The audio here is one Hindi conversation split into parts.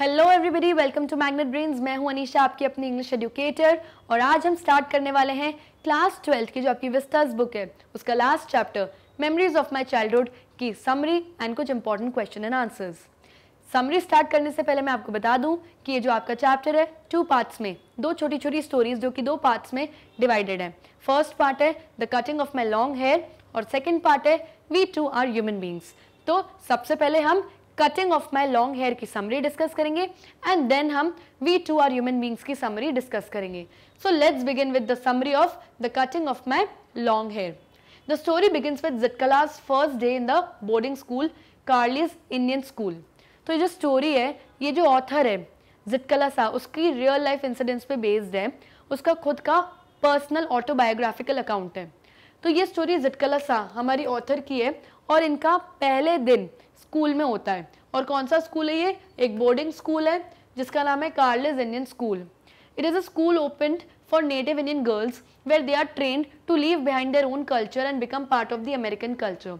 Hello everybody welcome to Magnet Brains मैं हूं अनीशा आपकी अपनी इंग्लिश एजुकेटर और आज हम स्टार्ट करने वाले हैं क्लास ट्वेल्थ की जो आपकी विस्तार्स बुक है उसका last chapter memories of my childhood की समरी एंड कुछ important question and answers summary start करने से पहले मैं आपको बता दूं कि ये जो आपका चैप्टर है टू पार्ट्स में दो छोटी छोटी स्टोरीज जो कि दो पार्ट्स में डिवाइडेड है फर्स्ट पार्ट है the cutting of my long hair और सेकेंड पार्ट है we too are human beings तो सबसे पहले हम cutting of my long hair की समरी डिस्कस करेंगे एंड देन हम we too are human beings की समरी डिस्कस करेंगे so let's begin with the summary of the cutting of my long hair the story begins with Zitkala's first day in the boarding school Carlisle Indian school तो ये जो स्टोरी है ये जो ऑथर है जिटकला सा उसकी रियल लाइफ इंसिडेंट्स पे बेस्ड है उसका खुद का पर्सनल ऑटोबायोग्राफिकल अकाउंट है तो ये स्टोरी जिटकला सा हमारी ऑथर की है और इनका पहले दिन स्कूल में होता है और कौन सा स्कूल है ये एक बोर्डिंग स्कूल है जिसका नाम है Carlisle Indian school it is a school open for native Indian girls where they are trained to leave behind their own culture and become part of the American culture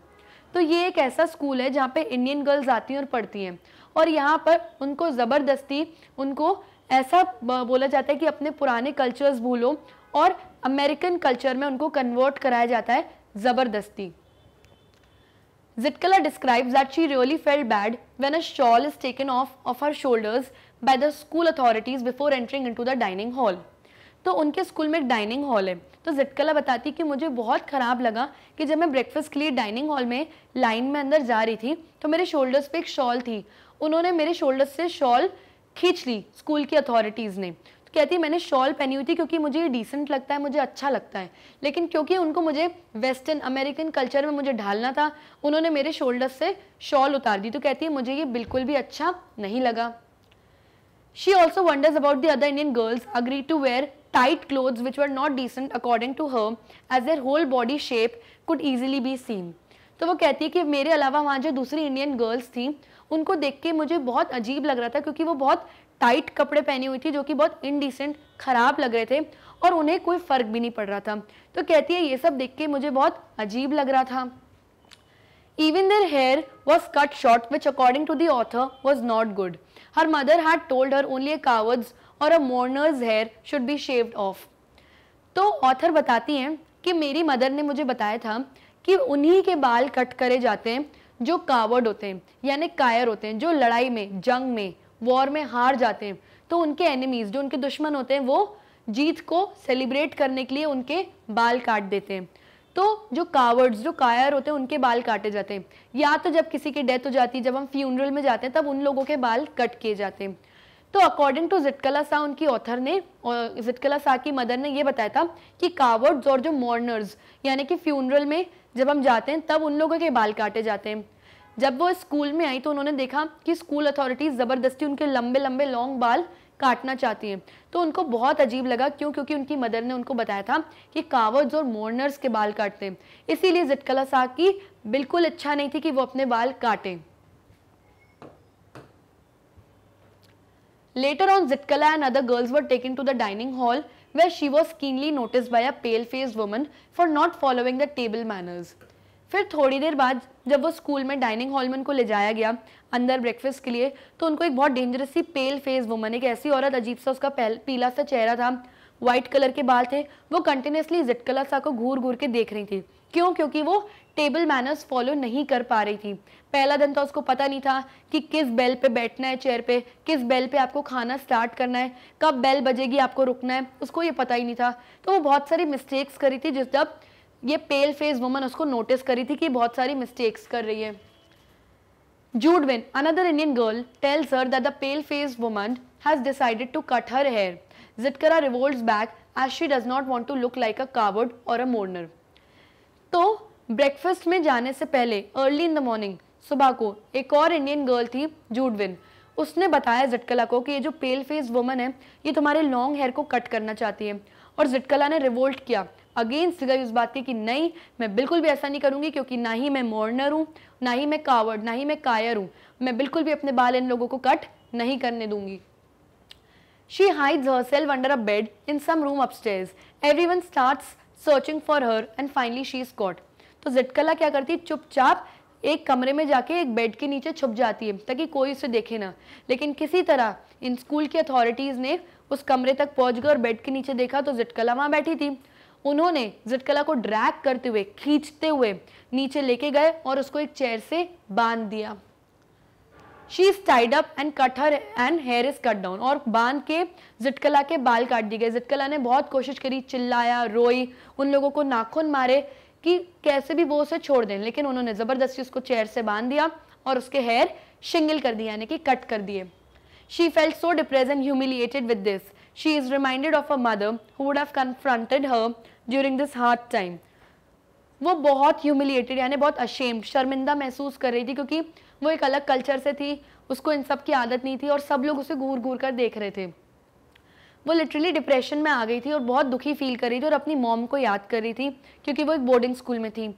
तो ये एक ऐसा स्कूल है जहाँ पे इंडियन गर्ल्स आती हैं और पढ़ती हैं और यहाँ पर उनको ज़बरदस्ती उनको ऐसा बोला जाता है कि अपने पुराने कल्चर्स भूलो और अमेरिकन कल्चर में उनको कन्वर्ट कराया जाता है ज़बरदस्ती Zitkala describes that she really felt bad when a shawl is taken off of her shoulders by the school authorities before entering into the dining hall. तो उनके स्कूल में एक डाइनिंग हॉल है तो जिटकला बताती कि मुझे बहुत ख़राब लगा कि जब मैं ब्रेकफास्ट के लिए डाइनिंग हॉल में लाइन में अंदर जा रही थी तो मेरे शोल्डर्स पे एक शॉल थी उन्होंने मेरे शोल्डर्स से शॉल खींच ली स्कूल की अथॉरिटीज़ ने कहती है मैंने शॉल पहनी हुई थी क्योंकि मुझे ये डिसेंट लगता है मुझे अच्छा लगता है लेकिन क्योंकि उनको मुझे वेस्टर्न अमेरिकन कल्चर में मुझे ढालना था उन्होंने मेरे शोल्डर से शॉल उतार दी तो कहती है मुझे ये बिल्कुल भी अच्छा नहीं लगा she also wonders about the other Indian girls agree to wear tight clothes which were not decent according to her as their whole body shape could easily be seen तो वो कहती है कि मेरे अलावा वहाँ जो दूसरी इंडियन गर्ल्स थी उनको देख के मुझे बहुत अजीब लग रहा था क्योंकि वो बहुत टाइट कपड़े पहनी हुई थी जो कि बहुत इनडिसेंट खराब लग रहे थे और उन्हें कोई फ़र्क भी नहीं पड़ रहा था तो कहती है ये सब देख के मुझे बहुत अजीब लग रहा था even their hair was cut short which according to the author was not good her mother had told her only a cowards और a mourners hair should be shaved off तो ऑथर बताती हैं कि मेरी मदर ने मुझे बताया था कि उन्हीं के बाल कट करे जाते हैं जो कावर्ड होते हैं यानी कायर होते हैं जो लड़ाई में जंग में वॉर में हार जाते हैं तो उनके एनिमीज जो उनके दुश्मन होते हैं वो जीत को सेलिब्रेट करने के लिए उनके बाल काट देते हैं तो जो कावर्ड्स जो कायर होते हैं उनके बाल काटे जाते हैं या तो जब किसी की डेथ हो जाती है जब हम फ्यूनरल में जाते हैं तब उन लोगों के बाल कट किए जाते हैं तो अकॉर्डिंग टू जिटकला शाह उनकी ऑथर ने और जिटकला शाह की मदर ने ये बताया था कि कावर्ड्स और जो मॉर्नर्स यानी कि फ्यूनरल में जब हम जाते हैं तब उन लोगों के बाल काटे जाते हैं जब वो स्कूल में आई तो उन्होंने देखा कि स्कूल अथॉरिटीज़ ज़बरदस्ती उनके लंबे लंबे लॉन्ग बाल काटना चाहती हैं तो उनको बहुत अजीब लगा क्यों क्योंकि उनकी मदर ने उनको बताया था कि कावर्स और मोर्नर्स के बाल काटते हैं इसीलिए जिटकला की बिल्कुल अच्छा नहीं थी कि वो अपने बाल काटें later on Zitkala and other girls were taken to the dining hall where she was keenly notice by a pale faced woman for not following the table manners फिर थोड़ी देर बाद जब वो स्कूल में डाइनिंग हॉल में उनको ले जाया गया अंदर ब्रेकफास्ट के लिए तो उनको एक बहुत डेंजरस सी पेल फेस वुमन एक ऐसी औरत अजीब सा उसका पीला सा चेहरा था वाइट कलर के बाल थे वो कंटिन्यूसली जिटकला सा को घूर घूर के देख रही थी क्यों क्योंकि वो टेबल मैनर्स फॉलो नहीं कर पा रही थी पहला दिन तो उसको पता नहीं था कि किस बेल पे बैठना है चेयर पे किस बेल पे आपको खाना स्टार्ट करना है कब बेल बजेगी आपको रुकना है उसको ये पता ही नहीं था तो वो बहुत सारी मिस्टेक्स करी थी जिस जब ये पेल फेस वुमन उसको नोटिस करी थी कि बहुत सारी मिस्टेक्स कर रही है Judewin another Indian girl tells her that the pale face woman has decided to cut her hair Zitkala revolts back as she does not want to look like a coward और अ मोर्नर तो ब्रेकफास्ट में जाने से पहले अर्ली इन द मॉर्निंग सुबह को एक और इंडियन गर्ल थी जूडविन उसने बताया जिटकला को कि ये जो पेल फेस वुमन है ये तुम्हारे लॉन्ग हेयर को कट करना चाहती है और जिटकला ने रिवोल्ट किया अगेंस्ट गई उस बात के कि नहीं मैं बिल्कुल भी ऐसा नहीं करूंगी क्योंकि ना ही मैं मॉर्नर हूँ ना ही मैं कावर्ड ना ही मैं कायर हूँ मैं बिल्कुल भी अपने बाल इन लोगों को कट नहीं करने दूंगी She hides herself under a bed in some room upstairs. Everyone starts searching for her and finally she is caught. तो जिटकला क्या करती है चुपचाप एक कमरे में जाके एक बेड के नीचे छुप जाती है ताकि कोई उसे देखे ना लेकिन किसी तरह इन स्कूल की अथॉरिटीज़ ने उस कमरे तक पहुंच गए और बेड के नीचे देखा तो जिटकला वहां बैठी थी उन्होंने जिटकला को ड्रैग करते हुए खींचते हुए नीचे लेके गए और उसको एक चेयर से बांध दिया she stayed up and cut her end hair is cut down और बांध के जिटकला के बाल काट दिए गए जिटकला ने बहुत कोशिश करी चिल्लाया रोई उन लोगों को नाखून मारे कि कैसे भी वो उसे छोड़ दें लेकिन उन्होंने ज़बरदस्ती उसको चेयर से बांध दिया और उसके हेयर शिंगल कर दिए यानी कि कट कर दिए she felt so depress and humiliated with this she is reminded of her mother who would have confronted her during this hard time. वो बहुत ह्यूमिलिएटेड यानी बहुत अशेम्ड शर्मिंदा महसूस कर रही थी क्योंकि वो एक अलग कल्चर से थी उसको इन सब की आदत नहीं थी और सब लोग उसे घूर घूर कर देख रहे थे वो लिटरली डिप्रेशन में आ गई थी और बहुत दुखी फील कर रही थी और अपनी मॉम को याद कर रही थी क्योंकि वो एक बोर्डिंग स्कूल में थी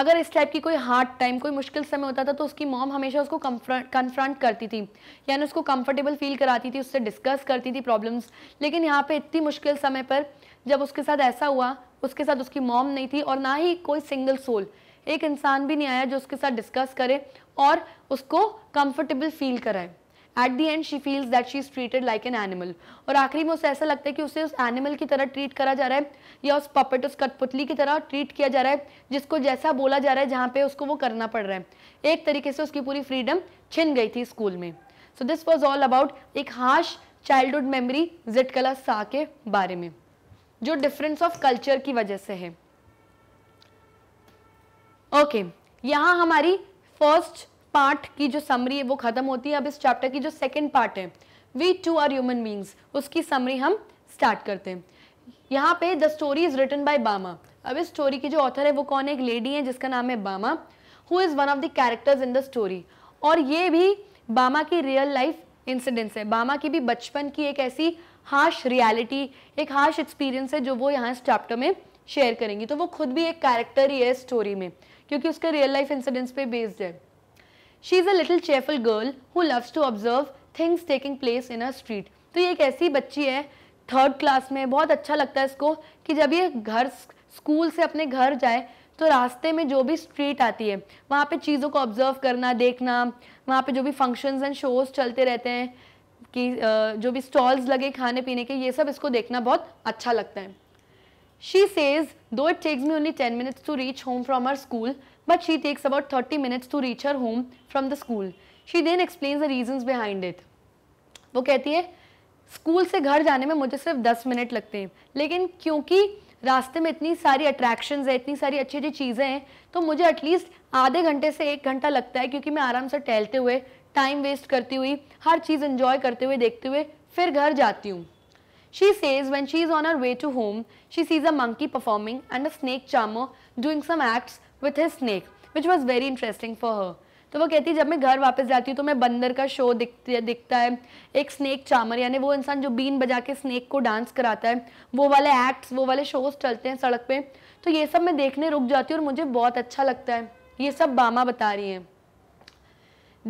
अगर इस टाइप की कोई हार्ड टाइम कोई मुश्किल समय होता था तो उसकी मॉम हमेशा उसको कन्फ्रंट करती थी यानी उसको कंफर्टेबल फील कराती थी उससे डिस्कस करती थी प्रॉब्लम्स लेकिन यहाँ पे इतनी मुश्किल समय पर जब उसके साथ ऐसा हुआ उसके साथ उसकी मॉम नहीं थी और ना ही कोई सिंगल सोल एक इंसान भी नहीं आया जो उसके साथ डिस्कस करे और उसको कंफर्टेबल फील कराए at the end she feels that she is treated like an animal और आखिरी में उसे ऐसा लगता है कि उसे उस एनिमल की तरह ट्रीट करा जा रहा है या उस पपेट उस कठपुतली की तरह ट्रीट किया जा रहा है जिसको जैसा बोला जा रहा है जहाँ पे उसको वो करना पड़ रहा है एक तरीके से उसकी पूरी फ्रीडम छिन गई थी स्कूल में so this was all about एक हाश चाइल्डहुड मेमरी जिट कला सा के बारे में जो डिफरेंस ऑफ कल्चर की वजह से है ओके okay, यहाँ हमारी फर्स्ट पार्ट की जो समरी है वो खत्म होती है अब इस चैप्टर की जो सेकेंड पार्ट है we too are human beings उसकी समरी हम स्टार्ट करते हैं यहाँ पे the story is written by Bama अब इस स्टोरी की जो ऑथर है वो कौन है एक लेडी है जिसका नाम है Bama who is one of the characters in the story और ये भी बामा की रियल लाइफ इंसिडेंट्स है बामा की भी बचपन की एक ऐसी हार्श रियलिटी एक हार्श एक्सपीरियंस है जो वो यहाँ इस चैप्टर में शेयर करेंगी तो वो खुद भी एक कैरेक्टर ही है स्टोरी में क्योंकि उसके रियल लाइफ इंसिडेंट्स पे बेस्ड है she is a little cheerful girl who loves to observe things taking place in a street तो ये एक ऐसी बच्ची है थर्ड क्लास में बहुत अच्छा लगता है इसको कि जब ये घर स्कूल से अपने घर जाए तो रास्ते में जो भी स्ट्रीट आती है वहाँ पे चीज़ों को ऑब्जर्व करना देखना वहाँ पे जो भी फंक्शंस एंड शोज चलते रहते हैं कि जो भी स्टॉल्स लगे खाने पीने के ये सब इसको देखना बहुत अच्छा लगता है she says though it takes me only ten minutes to reach home from our school but she takes about 30 minutes to reach her home from the school. She then explains the reasons behind it. वो कहती है स्कूल से घर जाने में मुझे सिर्फ 10 मिनट लगते हैं लेकिन क्योंकि रास्ते में इतनी सारी अट्रैक्शंस है इतनी सारी अच्छी अच्छी चीज़ें हैं तो मुझे एटलीस्ट आधे घंटे से एक घंटा लगता है क्योंकि मैं आराम से टहलते हुए टाइम वेस्ट करती हुई हर चीज़ इन्जॉय करते हुए देखते हुए फिर घर जाती हूँ She says when she is on her way to home, she sees a monkey performing and a snake charmer doing some acts with his snake which was very interesting for her तो वो कहती है जब मैं घर वापस जाती हूँ तो मैं बंदर का शो दिखती है दिखता है एक स्नेक चामर यानी वो इंसान जो बीन बजा के स्नेक को डांस कराता है वो वाले एक्ट्स वो वाले शोज चलते हैं सड़क पे तो ये सब मैं देखने रुक जाती हूँ और मुझे बहुत अच्छा लगता है ये सब बामा बता रही है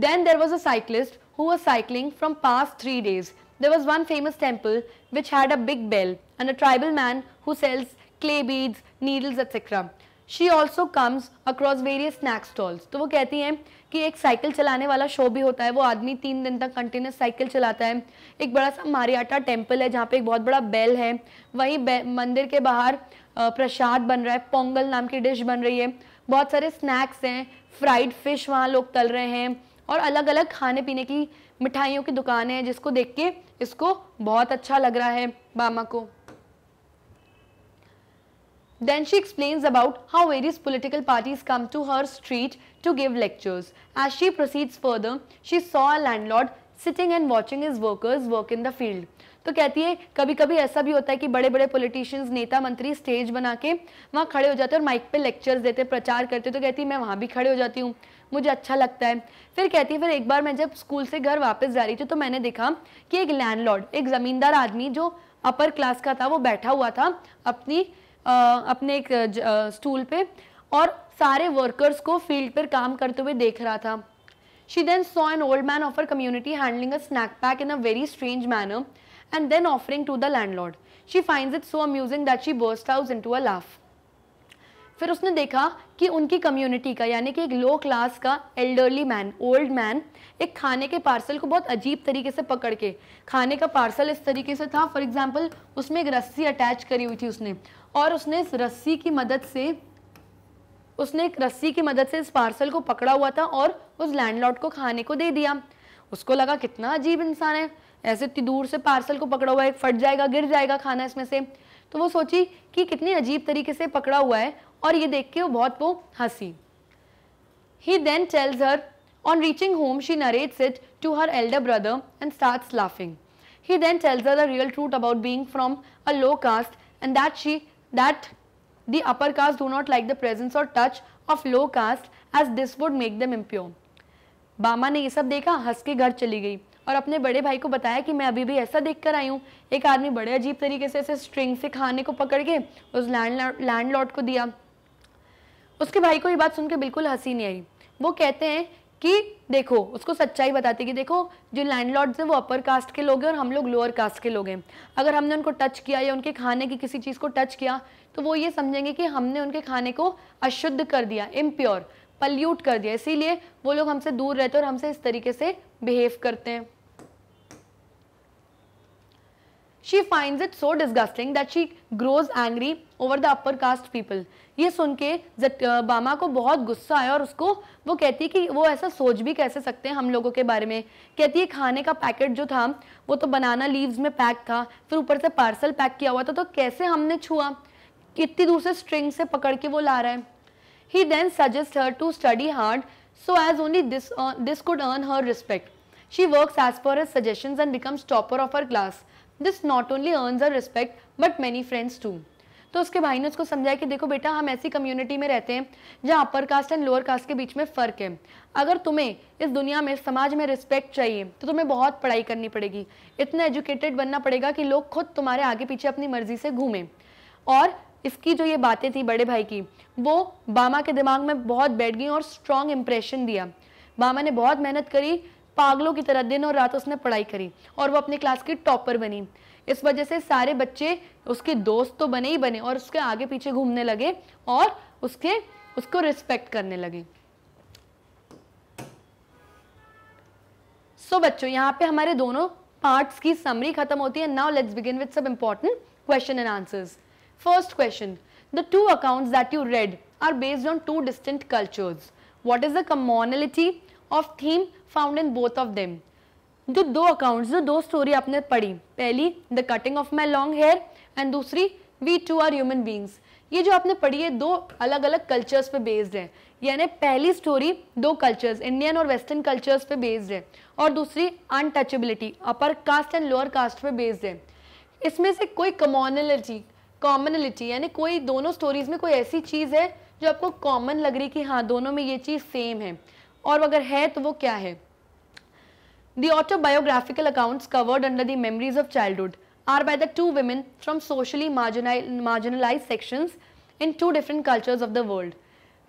then there was a cyclist who was cycling from past three days there was one famous temple which had a big bell and a tribal man who sells clay beads needles etcetera she also comes across various snack stalls तो वो कहती हैं कि एक साइकिल चलाने वाला शो भी होता है वो आदमी तीन दिन तक कंटिन्यूस साइकिल चलाता है एक बड़ा सा मारियाटा टेम्पल है जहाँ पे एक बहुत बड़ा बेल है वहीं मंदिर के बाहर प्रसाद बन रहा है पोंगल नाम की डिश बन रही है बहुत सारे स्नैक्स हैं फ्राइड फिश वहाँ लोग तल रहे हैं और अलग अलग खाने पीने की मिठाइयों की दुकानें हैं जिसको देख के इसको बहुत अच्छा लग रहा है बामा को Then she explains about how various political parties come to her street to give lectures. As she proceeds further, she saw a landlord sitting and watching his workers work in the field. तो कहती है कभी कभी ऐसा भी होता है कि बड़े बड़े पॉलिटिशियंस नेता मंत्री स्टेज बना के वहाँ खड़े हो जाते हैं और माइक पे लेक्चर्स देते प्रचार करते तो कहती है मैं वहाँ भी खड़े हो जाती हूँ मुझे अच्छा लगता है फिर कहती है फिर एक बार मैं जब स्कूल से घर वापस जा रही थी तो मैंने देखा कि एक लैंडलॉर्ड एक ज़मींदार आदमी जो अपर क्लास का था वो बैठा हुआ था अपनी अपने एक स्टूल पे और सारे वर्कर्स को फील्ड पर काम करते हुए देख रहा था she then saw an old man of her community handling a snack pack in a very strange manner and then offering to the landlord she find it so amusing that she burst house into a laugh लाफ फिर उसने देखा कि उनकी कम्युनिटी का यानी कि एक लो क्लास का एल्डरली मैन ओल्ड मैन एक खाने के पार्सल को बहुत अजीब तरीके से पकड़ के खाने का पार्सल इस तरीके से था फॉर एग्जाम्पल उसमें एक रस्सी अटैच करी हुई थी उसने और उसने इस रस्सी की मदद से उसने एक रस्सी की मदद से इस पार्सल को पकड़ा हुआ था और उस लैंडलॉर्ड को खाने को दे दिया उसको लगा कितना अजीब इंसान है ऐसे इतनी दूर से पार्सल को पकड़ा हुआ है फट जाएगा गिर जाएगा खाना इसमें से तो वो सोची कि कितने अजीब तरीके से पकड़ा हुआ है और ये देख के वो बहुत वो हंसी he then tells her on reaching home she narrates it to her elder brother and starts laughing he then tells her the real truth about being from a low caste and that she that the upper caste do not like the presence or touch of low caste as this would make them impure. बामा ने ये सब देखा हंस के घर चली गई और अपने बड़े भाई को बताया कि मैं अभी भी ऐसा देख कर आई हूँ एक आदमी बड़े अजीब तरीके से ऐसे स्ट्रिंग से खाने को पकड़ के उस लैंड लैंड लॉर्ड को दिया उसके भाई को ये बात सुनकर बिल्कुल हंसी नहीं आई वो कहते हैं कि देखो उसको सच्चाई बताती कि देखो जो लैंडलॉर्ड्स हैं वो अपर कास्ट के लोग हैं और हम लोग लोअर कास्ट के लोग हैं अगर हमने उनको टच किया या उनके खाने की किसी चीज़ को टच किया तो वो ये समझेंगे कि हमने उनके खाने को अशुद्ध कर दिया इम्प्योर पल्यूट कर दिया इसीलिए वो लोग हमसे दूर रहते हैं और हमसे इस तरीके से बिहेव करते हैं she find it so disgusting that she grows angry over the upper caste people ये सुन के बामा को बहुत गुस्सा आया और उसको वो कहती है कि वो ऐसा सोच भी कैसे सकते हैं हम लोगों के बारे में कहती है खाने का पैकेट जो था वो तो बनाना लीव्स में पैक था फिर ऊपर से पार्सल पैक किया हुआ था तो कैसे हमने छुआ कितनी दूर से स्ट्रिंग से पकड़ के वो ला रहा है he then suggest her to study hard so as only this uh, this could earn her respect she works as per his suggestions and becomes topper of her class this not only earns our respect but many friends too तो उसके भाई ने उसको समझाया कि देखो बेटा हम ऐसी कम्युनिटी में रहते हैं जहाँ upper caste and lower caste के बीच में फ़र्क है अगर तुम्हें इस दुनिया में समाज में रिस्पेक्ट चाहिए तो तुम्हें बहुत पढ़ाई करनी पड़ेगी इतना एजुकेटेड बनना पड़ेगा कि लोग खुद तुम्हारे आगे पीछे अपनी मर्जी से घूमें और इसकी जो ये बातें थी बड़े भाई की वो बामा के दिमाग में बहुत बैठ गई और स्ट्रॉन्ग इम्प्रेशन दिया बामा ने बहुत मेहनत करी पागलों की तरह दिन और रात उसने पढ़ाई करी और वो अपनी क्लास की टॉपर बनी इस वजह से सारे बच्चे उसके दोस्त तो बने ही बने और उसके आगे पीछे घूमने लगे और उसके उसको रिस्पेक्ट करने लगे सो so, बच्चों यहाँ पे हमारे दोनों पार्ट्स की समरी खत्म होती है नाउ लेट्स बिगिन विद सब important question and answers first question the two accounts that you read are based on two distant cultures what is the commonality of theme found in both of them जो दो अकाउंट्स जो दो स्टोरी आपने पढ़ी पहली the cutting of my long hair and दूसरी we too are human beings ये जो आपने पढ़ी है दो अलग अलग कल्चर्स पे बेस्ड है यानी पहली स्टोरी दो कल्चर्स इंडियन और वेस्टर्न कल्चर्स पे बेस्ड है और दूसरी untouchability upper caste and lower caste पे बेस्ड है इसमें से कोई कमोनलिटी कॉमनलिटी यानी कोई दोनों स्टोरीज में कोई ऐसी चीज़ है जो आपको कॉमन लग रही कि हाँ दोनों में ये चीज़ सेम है और अगर है तो वो क्या है the autobiographical accounts covered under the memories of childhood are by the two women from socially marginalize sections in two different cultures of the world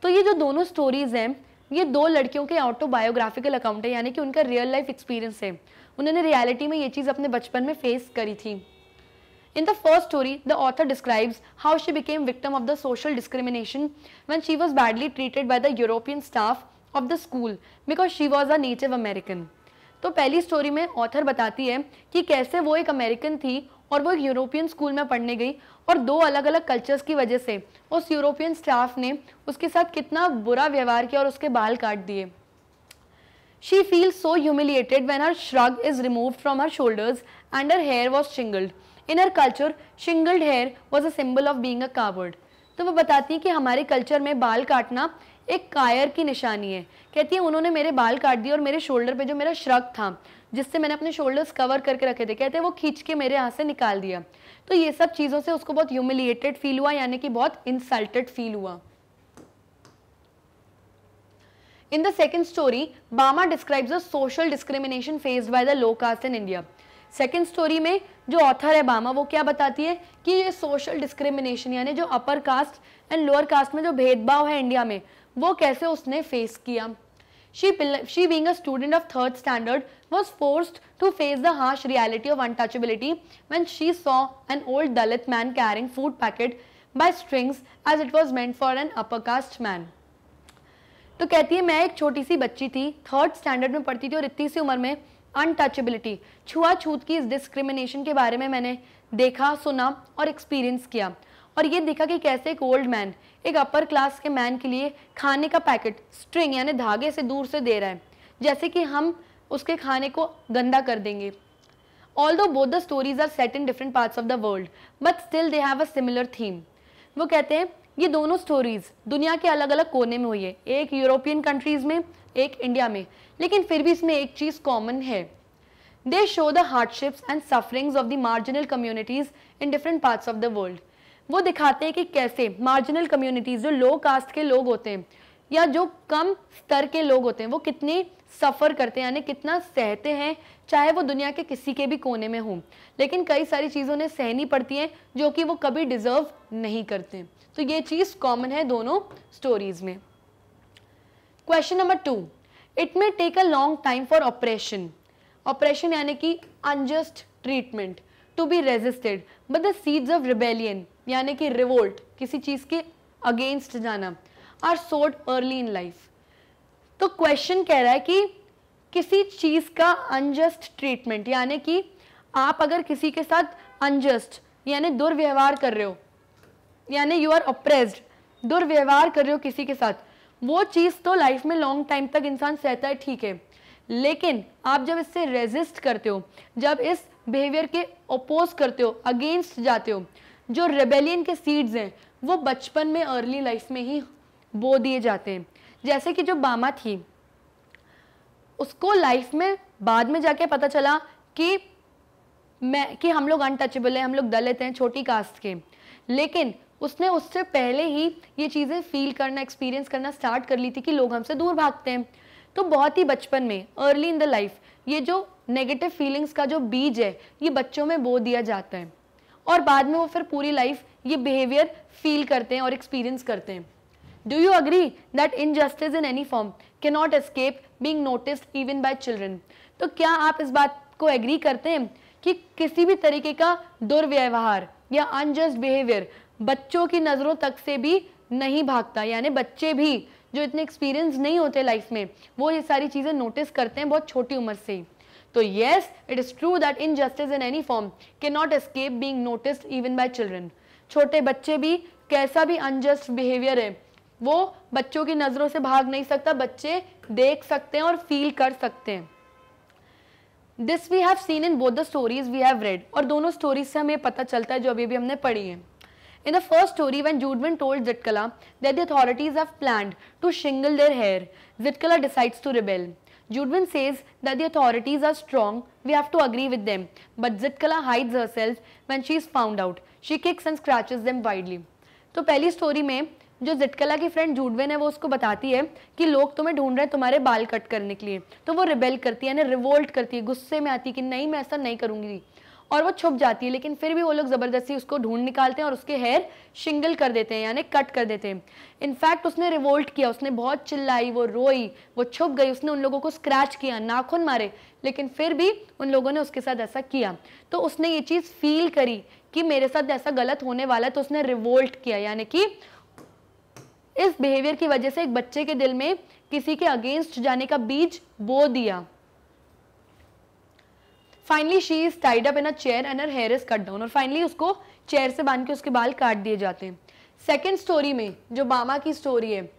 तो ये जो दोनों स्टोरीज हैं ये दो लड़कियों के ऑटो बायोग्राफिकल अकाउंट है यानी कि उनका रियल लाइफ एक्सपीरियंस है उन्होंने रियलिटी में ये चीज़ अपने बचपन में फेस करी थी in the first story the author describes how she became victim of the social discrimination one she was badly treated by the European staff of the school because she was a native American तो पहली स्टोरी में ऑथर बताती है कि कैसे वो एक अमेरिकन थी और वो एक यूरोपियन स्कूल में पढ़ने गई और दो अलग अलग कल्चर्स की वजह से उस यूरोपियन स्टाफ ने उसके साथ कितना बुरा व्यवहार किया और उसके बाल काट दिए she feel so humiliated when her shrug is remove from her shoulders and her hair was shingled in her culture shingled hair was a symbol of being a coward तो वो बताती है कि हमारे कल्चर में बाल काटना एक कायर की निशानी है कहती है उन्होंने मेरे बाल काट दिए और मेरे शोल्डर पे जो मेरा श्रक था जिससे मैंने अपने शोल्डर्स कवर करके रखे थे कहते हैं वो खींच के मेरे यहाँ से निकाल दिया तो ये सब चीज़ों से उसको बहुत ह्यूमिलिएटेड फील हुआ यानी कि बहुत इंसल्टेड फील हुआ in the second story Bama describes the social discrimination faced by the low caste in India. Second story में जो ऑथर है बामा वो क्या बताती है कि ये सोशल डिस्क्रिमिनेशन यानी जो upper caste and lower caste में जो भेदभाव है इंडिया में वो कैसे उसने फेस किया she she being a student of third standard was forced to face the harsh reality of untouchability when she saw an old dalit man carrying food packet by strings as it was meant for an upper caste man तो कहती है मैं एक छोटी सी बच्ची थी थर्ड स्टैंडर्ड में पढ़ती थी और इतनी सी उम्र में अनटचेबिलिटी छुआछूत की इस डिस्क्रिमिनेशन के बारे में मैंने देखा सुना और एक्सपीरियंस किया और ये देखा कि कैसे एक ओल्ड मैन एक अपर क्लास के मैन के लिए खाने का पैकेट स्ट्रिंग यानी धागे से दूर से दे रहा है जैसे कि हम उसके खाने को गंदा कर देंगे although both the stories are set in different parts of the world but still they have a similar theme वो कहते हैं ये दोनों स्टोरीज दुनिया के अलग अलग कोने में हुई है एक यूरोपियन कंट्रीज में एक इंडिया में लेकिन फिर भी इसमें एक चीज़ कॉमन है they show the hardships and sufferings of the marginal communities in different parts of the world वो दिखाते हैं कि कैसे मार्जिनल कम्युनिटीज़ जो लो कास्ट के लोग होते हैं या जो कम स्तर के लोग होते हैं वो कितनी सफ़र करते हैं यानी कितना सहते हैं चाहे वो दुनिया के किसी के भी कोने में हों लेकिन कई सारी चीज़ों ने सहनी पड़ती हैं जो कि वो कभी डिज़र्व नहीं करते तो ये चीज़ कॉमन है दोनों स्टोरीज़ में question number two it may take a long time for oppression oppression यानी कि unjust treatment to be resisted but the seeds of rebellion यानी कि रिवोल्ट किसी चीज़ के अगेंस्ट जाना are sown early in life तो क्वेश्चन कह रहा है कि किसी चीज़ का अनजस्ट ट्रीटमेंट यानी कि आप अगर किसी के साथ अनजस्ट यानी दुर्व्यवहार कर रहे हो यानी यू आर अप्रेस्ड दुर्व्यवहार कर रहे हो किसी के साथ वो चीज़ तो लाइफ में लॉन्ग टाइम तक इंसान सहता है ठीक है लेकिन आप जब इससे रेजिस्ट करते हो जब इस बिहेवियर के अपोज करते हो अगेंस्ट जाते हो जो रेबेलियन के सीड्स हैं वो बचपन में अर्ली लाइफ में ही बो दिए जाते हैं जैसे कि जो बामा थी उसको लाइफ में बाद में जाके पता चला कि मैं कि हम लोग अनटचेबल हैं हम लोग दलित हैं छोटी कास्ट के लेकिन उसने उससे पहले ही ये चीज़ें फील करना एक्सपीरियंस करना स्टार्ट कर ली थी कि लोग हमसे दूर भागते हैं तो बहुत ही बचपन में अर्ली इन द लाइफ ये जो नेगेटिव फीलिंग्स का जो बीज है ये बच्चों में बो दिया जाता है और बाद में वो फिर पूरी लाइफ ये बिहेवियर फील करते हैं और एक्सपीरियंस करते हैं do you agree that injustice in any form can not escape being notice even by children तो क्या आप इस बात को एग्री करते हैं कि किसी भी तरीके का दुर्व्यवहार या अनजस्ट बिहेवियर बच्चों की नज़रों तक से भी नहीं भागता यानी बच्चे भी जो इतने एक्सपीरियंस नहीं होते लाइफ में वो ये सारी चीज़ें नोटिस करते हैं बहुत छोटी उम्र से ही तो yes it is true that injustice in any form can not escape being notice even by children छोटे बच्चे भी कैसा भी अनजस्ट बिहेवियर है वो बच्चों की नज़रों से भाग नहीं सकता बच्चे देख सकते हैं और फील कर सकते हैं this we have seen in both the stories we have read और दोनों स्टोरीज से हमें पता चलता है जो अभी भी हमने पढ़ी है in the first story when Judman told Zitkala that the authorities have plan to shingle their hair Zitkala decides to rebel Judwin says that the authorities are strong. We have to agree with them. But Zitkala hides herself when she is found out. She kicks and scratches them widely. तो पहली स्टोरी में जो जिटकला की फ्रेंड जूडवेन है वो उसको बताती है कि लोग तुम्हें ढूंढ रहे हैं तुम्हारे बाल कट करने के लिए तो वो रिबेल करती है यानी रिवोल्ट करती है गुस्से में आती है कि नहीं मैं ऐसा नहीं करूँगी और वो छुप जाती है लेकिन फिर भी वो लोग ज़बरदस्ती उसको ढूंढ निकालते हैं और उसके हेयर शिंगल कर देते हैं यानी कट कर देते हैं इनफैक्ट उसने रिवोल्ट किया उसने बहुत चिल्लाई वो रोई वो छुप गई उसने उन लोगों को स्क्रैच किया नाखून मारे लेकिन फिर भी उन लोगों ने उसके साथ ऐसा किया तो उसने ये चीज़ फील करी कि मेरे साथ ऐसा गलत होने वाला है तो उसने रिवोल्ट किया यानी कि इस बिहेवियर की वजह से एक बच्चे के दिल में किसी के अगेंस्ट जाने का बीज बो दिया finally she is tied up in a chair and her hair is cut down और फाइनली उसको चेयर से बांध के उसके बाल काट दिए जाते हैं सेकेंड स्टोरी में जो मामा की स्टोरी है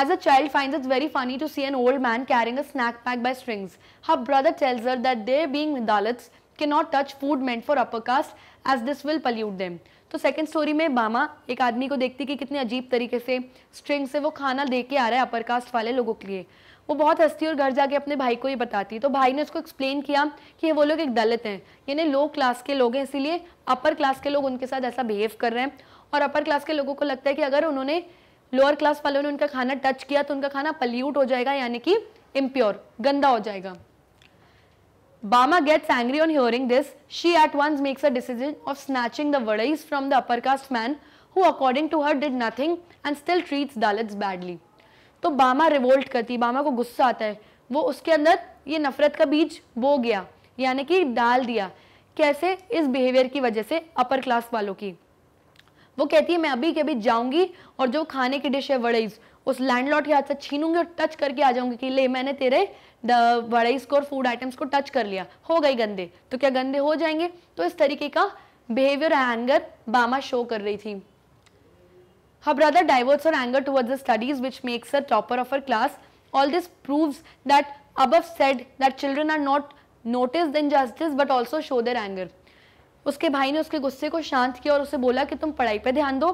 As a child finds it very funny to see an old man carrying a snack pack by strings. Her brother tells her that they being Dalits cannot touch food meant for upper caste as this will pollute them. तो सेकंड स्टोरी में बामा एक आदमी को देखती कि कितने अजीब तरीके से स्ट्रिंग से वो खाना दे के आ रहा है अपर कास्ट वाले लोगों के लिए वो बहुत हंसती और घर जाके अपने भाई को ये बताती तो भाई ने उसको एक्सप्लेन किया कि वो लोग एक दलित हैं यानी लो क्लास के लोग हैं इसीलिए अपर क्लास के लोग उनके साथ ऐसा बिहेव कर रहे हैं और अपर क्लास के लोगों को लगता है कि अगर उन्होंने लोअर क्लास वालों ने उनका खाना टच किया तो उनका खाना पल्यूट हो जाएगा यानी कि इम्प्योर गंदा हो जाएगा Bama gets angry on hearing this she at once makes a decision of snatching the vadais from the upper caste man who according to her did nothing and still treats Dalits badly तो बामा रिवोल्ट करती बामा को गुस्सा आता है वो उसके अंदर ये नफरत का बीज बो गया यानी कि डाल दिया कैसे इस बिहेवियर की वजह से अपर क्लास वालों की वो कहती है मैं अभी के अभी जाऊंगी और जो खाने की डिश है वड़ेज उस लैंडलॉर्ड के हाथ से छीनूंगी और टच करके आ जाऊंगी कि ले मैंने तेरे वड़ाईज को और फूड आइटम्स को टच कर लिया हो गई गंदे तो क्या गंदे हो जाएंगे तो इस तरीके का बिहेवियर एंगर बामा शो कर रही थी Her brother diverts her anger towards the studies which makes her topper of her class. All this proves that above said that children are not noticed in justice but also show their anger. उसके भाई ने उसके गुस्से को शांत किया और उसे बोला कि तुम पढ़ाई पे ध्यान दो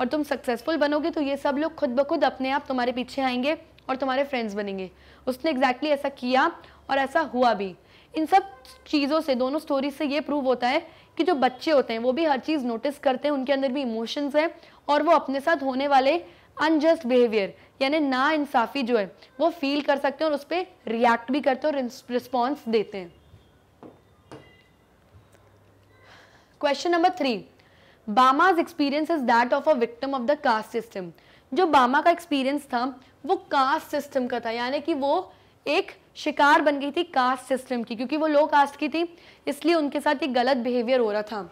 और तुम सक्सेसफुल बनोगे तो ये सब लोग खुद ब खुद अपने आप तुम्हारे पीछे आएंगे और तुम्हारे फ्रेंड्स बनेंगे उसने एग्जैक्टली exactly ऐसा किया और ऐसा हुआ भी इन सब चीज़ों से दोनों स्टोरी से ये प्रूव होता है कि जो बच्चे होते हैं वो भी हर चीज़ नोटिस करते हैं उनके अंदर भी इमोशंस हैं और वो अपने साथ होने वाले अनजस्ट बिहेवियर यानी ना इंसाफी जो है वो फील कर सकते हैं और उस पर रिएक्ट भी करते हैं और रिस्पॉन्स देते हैं question number three Bama's experience is that of a victim of the caste system जो बामा का एक्सपीरियंस था वो कास्ट सिस्टम का था यानी कि वो एक शिकार बन गई थी कास्ट सिस्टम की क्योंकि वो लो कास्ट की थी इसलिए उनके साथ ये गलत बिहेवियर हो रहा था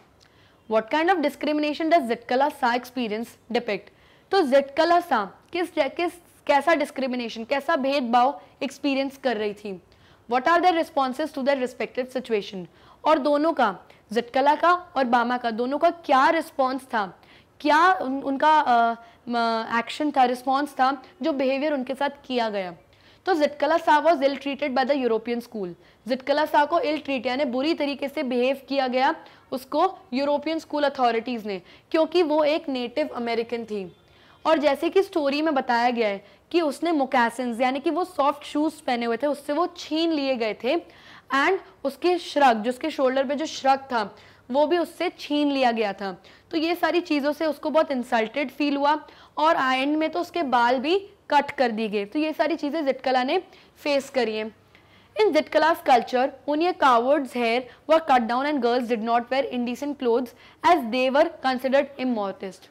what kind of discrimination does Zitkala Sa experience depict तो जिटकला सा किस किस कैसा डिस्क्रिमिनेशन कैसा भेदभाव एक्सपीरियंस कर रही थी what are their responses to their respected situation और दोनों का जिटकला का और बामा का दोनों का क्या रिस्पॉन्स था क्या उन, उनका एक्शन था रिस्पॉन्स था जो बिहेवियर उनके साथ किया गया तो Zitkala Sa was ill treated by the European school Zitkala Sa को इल ट्रीट यानी बुरी तरीके से बिहेव किया गया उसको यूरोपियन स्कूल अथॉरिटीज़ ने क्योंकि वो एक नेटिव अमेरिकन थी और जैसे कि स्टोरी में बताया गया है कि उसने मोकैसन्स यानी कि वो सॉफ्ट शूज़ पहने हुए थे उससे वो छीन लिए गए थे एंड उसके श्रग जो उसके शोल्डर पे जो श्रग था वो भी उससे छीन लिया गया था तो ये सारी चीज़ों से उसको बहुत इंसल्टेड फील हुआ और एंड में तो उसके बाल भी कट कर दी गई तो ये सारी चीज़ें जिटकला ने फेस करी हैं in Zitkalas culture only a hair व cut down and girls did not wear wear indecent clothes as they were considered immodest.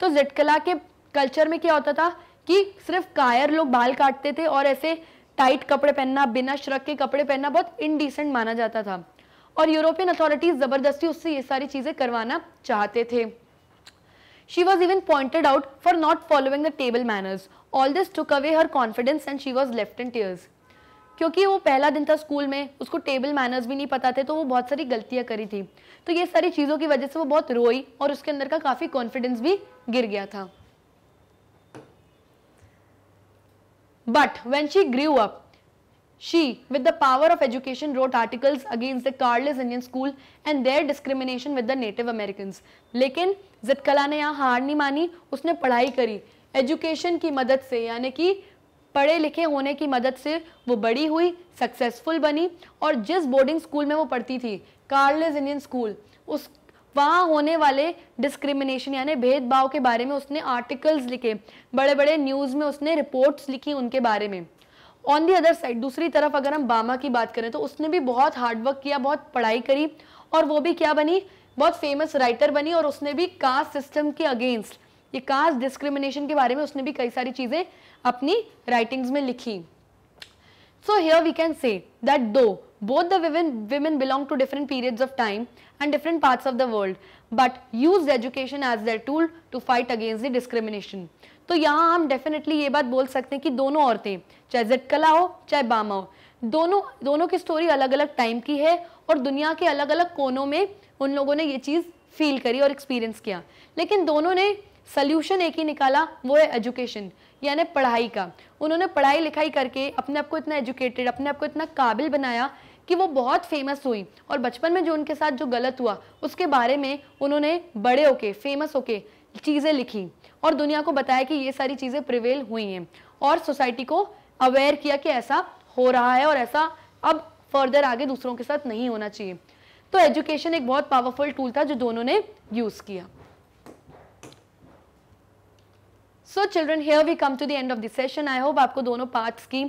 तो जिटकला के कल्चर में क्या होता था कि सिर्फ कायर लोग बाल काटते थे और ऐसे टाइट कपड़े पहनना बिना श्रक के कपड़े पहनना बहुत इनडिसेंट माना जाता था और यूरोपियन अथॉरिटीज़ ज़बरदस्ती उससे ये सारी चीज़ें करवाना चाहते थे she was even pointed out for not following the table manners all this took away her confidence and she was left in tears क्योंकि वो पहला दिन था स्कूल में उसको टेबल मैनर्स भी नहीं पता थे तो वो बहुत सारी गलतियां करी थी तो ये सारी चीजों की वजह से वो बहुत रोई और उसके अंदर का काफी कॉन्फिडेंस भी गिर गया था but when she grew up she with the power of education wrote articles against the cardless Indian school and their discrimination with the native American लेकिन जिद कला ने यहाँ हार नहीं मानी उसने पढ़ाई करी एजुकेशन की मदद से यानी कि पढ़े लिखे होने की मदद से वो बड़ी हुई सक्सेसफुल बनी और जिस बोर्डिंग स्कूल में वो पढ़ती थी कार्लेज इंडियन स्कूल उस वहाँ होने वाले डिस्क्रिमिनेशन यानी भेदभाव के बारे में उसने आर्टिकल्स लिखे बड़े बड़े न्यूज़ में उसने रिपोर्ट्स लिखी उनके बारे में ऑन दी अदर साइड दूसरी तरफ अगर हम बामा की बात करें तो उसने भी बहुत हार्डवर्क किया बहुत पढ़ाई करी और वो भी क्या बनी बहुत फेमस राइटर बनी और उसने भी कास्ट सिस्टम के अगेंस्ट ये कास्ट डिस्क्रिमिनेशन के बारे में उसने भी कई सारी चीजें अपनी राइटिंग्स में लिखी so here we can say that though both the women women belong to different periods of time and different parts of the world but use education as the tool to fight against the discrimination तो यहाँ हम डेफिनेटली ये बात बोल सकते हैं कि दोनों औरतें चाहे जटकला हो चाहे बामा हो दोनों दोनों की स्टोरी अलग अलग टाइम की है और दुनिया के अलग अलग कोनों में उन लोगों ने ये चीज़ फील करी और एक्सपीरियंस किया लेकिन दोनों ने सल्यूशन एक ही निकाला वो है एजुकेशन यानी पढ़ाई का उन्होंने पढ़ाई लिखाई करके अपने आप को इतना एजुकेटेड अपने आप को इतना काबिल बनाया कि वो बहुत फेमस हुई और बचपन में जो उनके साथ जो गलत हुआ उसके बारे में उन्होंने बड़े होके फेमस होके चीज़ें लिखी और दुनिया को बताया कि ये सारी चीज़ें प्रिवेल हुई हैं और सोसाइटी को अवेयर किया कि ऐसा हो रहा है और ऐसा अब फर्दर आगे दूसरों के साथ नहीं होना चाहिए तो एजुकेशन एक बहुत पावरफुल टूल था जो दोनों ने यूज किया so children here we come to the end of the session I hope आपको दोनों पार्ट्स की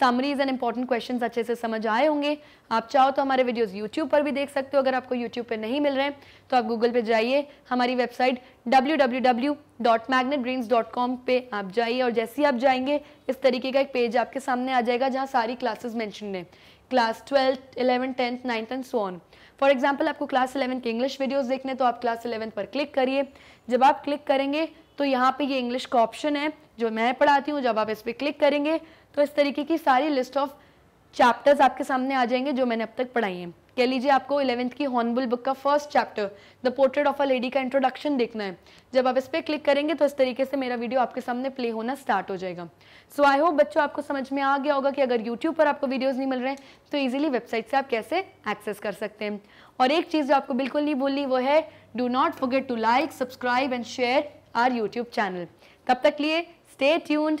समरीज एंड इंपॉर्टेंट क्वेश्चन अच्छे से समझ आए होंगे आप चाहो तो हमारे वीडियोज़ यूट्यूब पर भी देख सकते हो अगर आपको यूट्यूब पर नहीं मिल रहे हैं तो आप गूगल पर जाइए हमारी वेबसाइट कॉम पे आप जाइए और जैसे ही आप जाएंगे इस तरीके का एक पेज आपके सामने आ जाएगा जहाँ सारी क्लासेज मैंशन है class twelfth eleven tenth ninth and so on for example आपको क्लास इलेवन के इंग्लिश वीडियोज़ देखने तो आप क्लास इलेवन पर क्लिक करिए जब आप क्लिक करेंगे तो यहाँ पे ये इंग्लिश का ऑप्शन है जो मैं पढ़ाती हूँ जब आप इस पर क्लिक करेंगे तो इस तरीके की सारी लिस्ट ऑफ चैप्टर्स आपके सामने आ जाएंगे जो मैंने अब तक पढ़ाई हैं कह लीजिए आपको इलेवेंथ की हॉर्नबुल बुक का first chapter the portrait of a lady का इंट्रोडक्शन देखना है जब आप इस पर क्लिक करेंगे तो इस तरीके से मेरा वीडियो आपके सामने प्ले होना स्टार्ट हो जाएगा सो आई होप बच्चों आपको समझ में आ गया होगा कि अगर यूट्यूब पर आपको वीडियोज़ नहीं मिल रहे हैं तो ईजिली वेबसाइट से आप कैसे एक्सेस कर सकते हैं और एक चीज़ जो आपको बिल्कुल नहीं भूलनी वो है do not forget to like subscribe and share our YouTube channel तब तक लिए स्टे ट्यून्ड